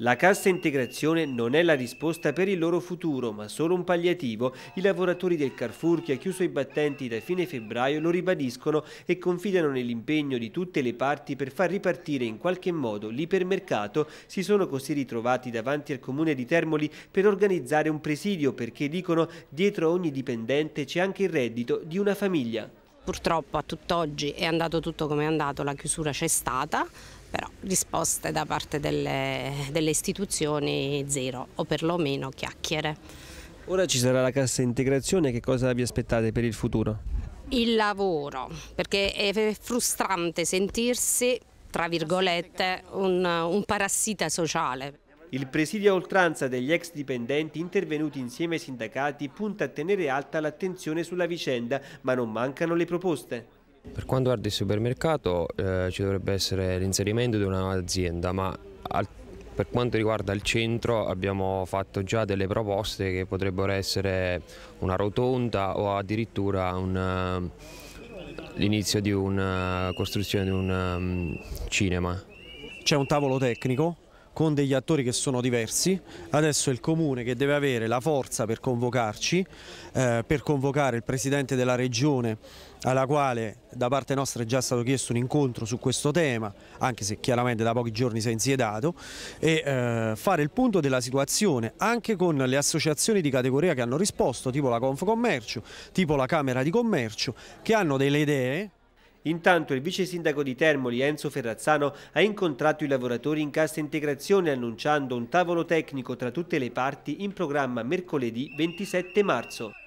La cassa integrazione non è la risposta per il loro futuro, ma solo un palliativo. I lavoratori del Carrefour, che ha chiuso i battenti da fine febbraio, lo ribadiscono e confidano nell'impegno di tutte le parti per far ripartire in qualche modo l'ipermercato. Si sono così ritrovati davanti al comune di Termoli per organizzare un presidio perché dicono dietro ogni dipendente c'è anche il reddito di una famiglia purtroppo a tutt'oggi è andato tutto come è andato, la chiusura c'è stata, però risposte da parte delle, delle istituzioni zero o perlomeno chiacchiere. Ora ci sarà la cassa integrazione, che cosa vi aspettate per il futuro? Il lavoro, perché è frustrante sentirsi, tra virgolette, un, un parassita sociale. Il presidio a oltranza degli ex dipendenti intervenuti insieme ai sindacati punta a tenere alta l'attenzione sulla vicenda, ma non mancano le proposte. Per quanto riguarda il supermercato eh, ci dovrebbe essere l'inserimento di un'azienda, ma al, per quanto riguarda il centro abbiamo fatto già delle proposte che potrebbero essere una rotonda o addirittura un, eh, l'inizio di una costruzione di un um, cinema. C'è un tavolo tecnico con degli attori che sono diversi, adesso è il comune che deve avere la forza per convocarci, eh, per convocare il presidente della regione alla quale da parte nostra è già stato chiesto un incontro su questo tema, anche se chiaramente da pochi giorni si è insiedato, e eh, fare il punto della situazione anche con le associazioni di categoria che hanno risposto, tipo la Confcommercio, tipo la Camera di Commercio, che hanno delle idee Intanto il vice sindaco di Termoli, Enzo Ferrazzano, ha incontrato i lavoratori in cassa integrazione annunciando un tavolo tecnico tra tutte le parti in programma mercoledì 27 marzo.